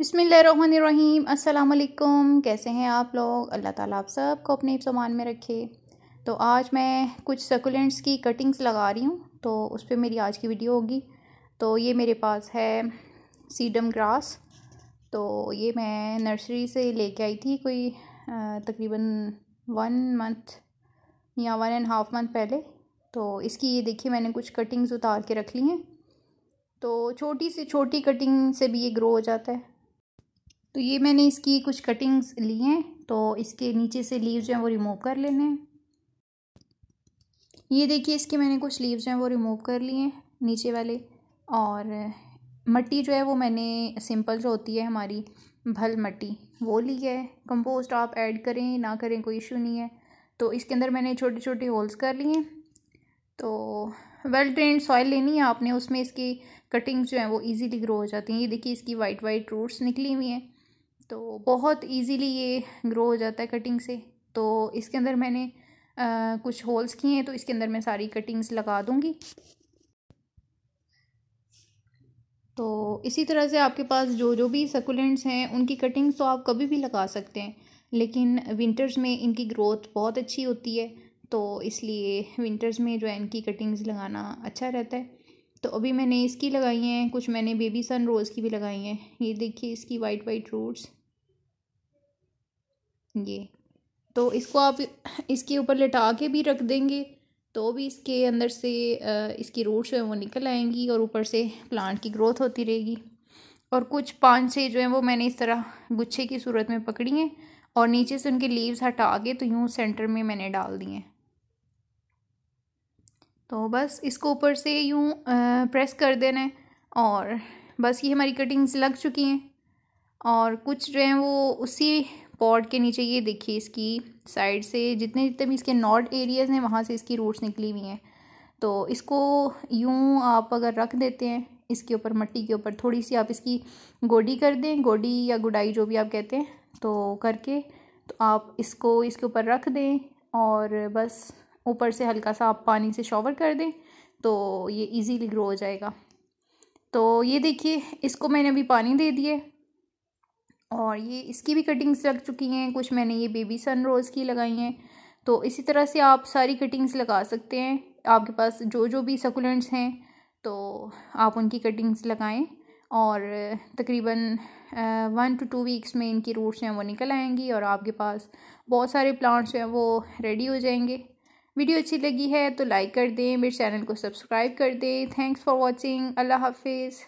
बिसमीम् अल्लाम कैसे हैं आप लोग अल्लाह ताला आप सब को अपने सामान में रखे तो आज मैं कुछ सकुलेंट्स की कटिंग्स लगा रही हूँ तो उस पर मेरी आज की वीडियो होगी तो ये मेरे पास है सीडम ग्रास तो ये मैं नर्सरी से लेके आई थी कोई तकरीबन वन मंथ या वन एंड हाफ मंथ पहले तो इसकी ये देखिए मैंने कुछ कटिंग्स उतार के रख ली हैं तो छोटी से छोटी कटिंग से भी ये ग्रो हो जाता है तो ये मैंने इसकी कुछ कटिंग्स ली हैं तो इसके नीचे से लीव्स जो हैं वो रिमूव कर लेने हैं ये देखिए इसके मैंने कुछ लीव्स हैं वो रिमूव कर लिए हैं नीचे वाले और मट्टी जो है वो मैंने सिंपल जो होती है हमारी भल मट्टी वो ली है कंपोस्ट आप ऐड करें ना करें कोई इशू नहीं है तो इसके अंदर मैंने छोटे छोटे होल्स कर लिए तो वेल ट्रेंड सॉइल लेनी है आपने उसमें इसकी कटिंग्स जो हैं वो इजीली ग्रो हो जाती हैं ये देखिए इसकी वाइट वाइट रूट्स निकली हुई हैं तो बहुत ईजीली ये ग्रो हो जाता है कटिंग से तो इसके अंदर मैंने आ, कुछ होल्स किए हैं तो इसके अंदर मैं सारी कटिंग्स लगा दूँगी तो इसी तरह से आपके पास जो जो भी सकुलेंट्स हैं उनकी कटिंग्स तो आप कभी भी लगा सकते हैं लेकिन विंटर्स में इनकी ग्रोथ बहुत अच्छी होती है तो इसलिए विंटर्स में जो है इनकी कटिंग्स लगाना अच्छा रहता है तो अभी मैंने इसकी लगाई हैं कुछ मैंने बेबी सन रोज़ की भी लगाई हैं ये देखिए इसकी वाइट वाइट रूट्स ये तो इसको आप इसके ऊपर लटा के भी रख देंगे तो भी इसके अंदर से इसकी रूट्स जो है वो निकल आएंगी और ऊपर से प्लांट की ग्रोथ होती रहेगी और कुछ पाँच छः जो है वो मैंने इस तरह गुच्छे की सूरत में पकड़ी हैं और नीचे से उनके लीव्स हटा के तो यूँ सेंटर में मैंने डाल दिए तो बस इसको ऊपर से यूँ प्रेस कर देना है और बस ये हमारी कटिंग्स लग चुकी हैं और कुछ जो हैं वो उसी पॉड के नीचे ये देखिए इसकी साइड से जितने जितने भी इसके नॉर्थ एरियाज़ हैं वहाँ से इसकी रूट्स निकली हुई हैं तो इसको यूँ आप अगर रख देते हैं इसके ऊपर मट्टी के ऊपर थोड़ी सी आप इसकी गोडी कर दें गोडी या गुडाई जो भी आप कहते हैं तो करके तो आप इसको इसके ऊपर रख दें और बस ऊपर से हल्का सा आप पानी से शॉवर कर दें तो ये इजीली ग्रो हो जाएगा तो ये देखिए इसको मैंने अभी पानी दे दिए और ये इसकी भी कटिंग्स लग चुकी हैं कुछ मैंने ये बेबी सन रोज़ की लगाई हैं तो इसी तरह से आप सारी कटिंग्स लगा सकते हैं आपके पास जो जो भी सकुलेंट्स हैं तो आप उनकी कटिंग्स लगाएं और तकरीबन वन टू टू वीक्स में इनकी रूट्स हैं वो निकल आएंगी और आपके पास बहुत सारे प्लांट्स हैं वो रेडी हो जाएंगे वीडियो अच्छी लगी है तो लाइक कर दें मेरे चैनल को सब्सक्राइब कर दें थैंक्स फॉर वॉचिंग अल्लाह हाफिज़